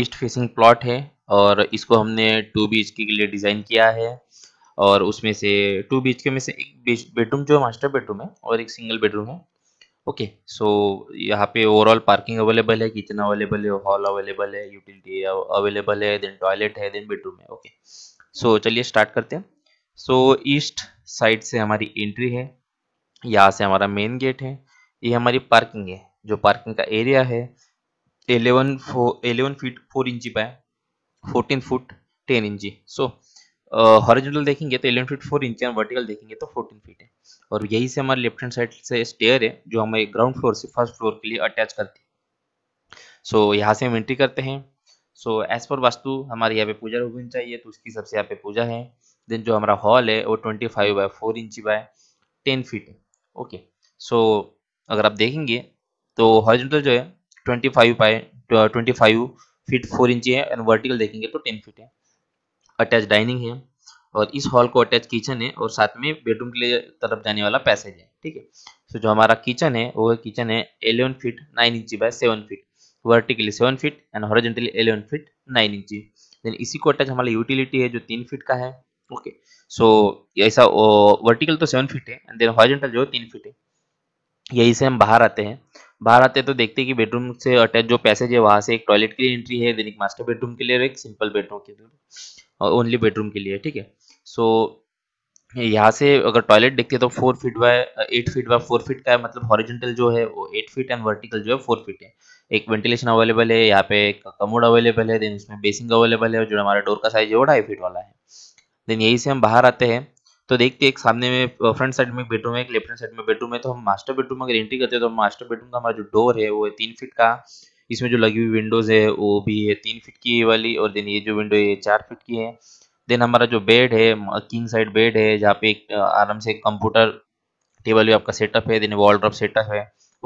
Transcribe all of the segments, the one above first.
east facing plot है और इसको हमने टू बी के लिए डिज़ाइन किया है और उसमें से टू बी में से एक बेडरूम जो मास्टर बेडरूम है और एक सिंगल बेडरूम है ओके सो यहाँ पे ओवरऑल पार्किंग अवेलेबल है किचन अवेलेबल है हॉल अवेलेबल है यूटिलिटी अवेलेबल है देन टॉयलेट है देन बेडरूम है ओके सो चलिए स्टार्ट करते हैं सो ईस्ट साइड से हमारी एंट्री है यहाँ से हमारा मेन गेट है ये हमारी पार्किंग है जो पार्किंग का एरिया है eleven four eleven feet four इंची बाय फोर्टीन फुट टेन इंची सो हॉरिजॉन्टल uh, देखेंगे तो एलेवन फीट फोर इंची और वर्टिकल देखेंगे तो फोर्टीन फीट है और यही से हमारे लेफ्ट हैंड साइड से स्टेयर है जो हमें ग्राउंड फ्लोर से फर्स्ट फ्लोर के लिए अटैच करती है सो so, यहाँ से हम एंट्री करते हैं सो एज पर वास्तु हमारे यहाँ पे पूजा रूपन चाहिए तो उसकी सबसे यहाँ पे पूजा है देन जो हमारा हॉल है वो ट्वेंटी फाइव बाय फोर इंची बाय टेन फीट है ओके सो अगर आप देखेंगे तो हॉरिजेंटल जो है twenty five by twenty five feet four inch है एंड वर्टिकल देखेंगे तो टेन फीट है अटैच डाइनिंग है और इस हॉल को अटैच किचन है और साथ में बेडरूम के लिए तरफ जाने वाला पैसेज है ठीक है सो जो हमारा किचन है वो किचन है एलेवन फीट नाइन इंची by seven feet vertically seven feet and horizontally eleven feet nine इंची देन इसी को अटैच हमारा यूटिलिटी है जो तीन फीट का है ओके सो ऐसा वर्टिकल तो सेवन फीट है एंड देन हॉरिजेंटल जो है तीन फीट है यही से हम बाहर आते हैं बाहर आते तो देखते हैं कि बेडरूम से अटैच जो पैसेज है वहाँ से एक टॉयलेट के लिए एंट्री है देन एक मास्टर बेडरूम के लिए और एक सिंपल बेडरूम के लिए और ओनली बेडरूम के लिए ठीक है सो यहाँ से अगर टॉयलेट देखते हैं तो four feet by eight feet by four feet का है मतलब हॉरिजेंटल जो है वो एट फीट एंड वर्टिकल जो है फोर फीट है एक वेंटिलेशन अवेलेबल है यहाँ पे एक कमोड अवेलेबल है देन उसमें बेसिंग अवेलेबल है जो हमारा डोर का साइज है वो ढाई फीट वाला है देन यही से हम बाहर आते हैं तो देखते एक सामने में फ्रंट साइड में बेडरूम है एक लेफ्ट साइड में बेडरूम है तो हम मास्टर बेडरूम अगर एंट्री करते हैं तो मास्टर बेडरूम का हमारा जो डोर है वो है तीन फीट का इसमें जो लगी हुई विंडोज है वो भी है तीन फीट की वाली और देन ये जो विंडो है चार फीट की है देन हमारा जो बेड है किंग साइड बेड है जहाँ पे एक आराम से कंप्यूटर टेबल भी आपका सेटअप है then wardrobe setup okay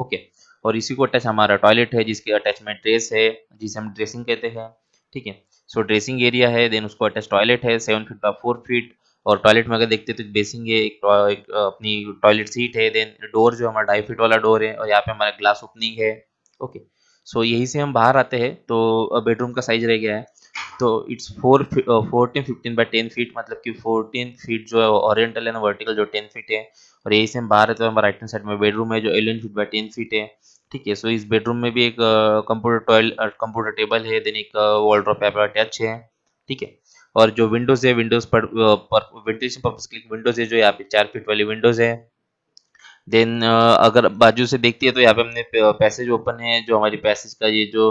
ओके और इसी को अटैच हमारा टॉयलेट है जिसके अटैचमेंट ड्रेस है जिसे हम ड्रेसिंग कहते हैं ठीक है सो ड्रेसिंग एरिया है देन उसको अटैच टॉयलेट है seven feet by four feet और टॉयलेट में अगर देखते तो बेसिंग है एक, एक अपनी टॉयलेट सीट है देन डोर जो हमारा ढाई फीट वाला डोर है और यहाँ पे हमारा ग्लास ओपनिंग है ओके सो यहीं से हम बाहर आते हैं तो बेडरूम का साइज रह गया है तो it's four fourteen fifteen by ten feet मतलब कि फोर्टीन फीट जो है ओरिएंटल ना वर्टिकल जो टेन फीट है और यही से हम बाहर आते हैं हमारा राइट हैंड साइड में बेडरूम है जो eleven feet by ten feet है ठीक है सो इस बेडरूम में भी एक कंप्यूटर टॉयल कंप्यूटर टेबल है देन एक वॉलड्रॉप अटैच है ठीक है और जो विंडोज है विंडोज पर वेंटिलेशन पर्पज के लिए विंडोज है जो यहाँ पे चार फीट वाली विंडोज है देन अगर बाजू से देखती है तो यहाँ पे हमने पैसेज ओपन है जो हमारी पैसेज का ये जो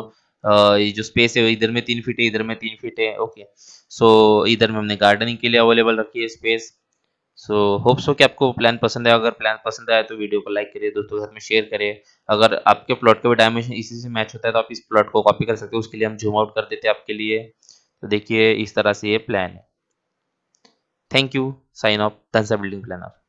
ये जो स्पेस है इधर में तीन फीट है इधर में तीन फीट है ओके सो so, इधर में हमने गार्डनिंग के लिए अवेलेबल रखी है स्पेस सो होप सो कि आपको प्लान पसंद आया अगर प्लान पसंद आया तो वीडियो को लाइक करिए दोस्तों घर में शेयर करें अगर आपके प्लॉट का भी डायमेंशन इसी से मैच होता है तो आप इस प्लॉट को कॉपी कर सकते हो उसके लिए हम जूम आउट कर देते हैं आपके लिए तो देखिए इस तरह से ये प्लान है थैंक यू साइन ऑफ धनसा बिल्डिंग प्लानर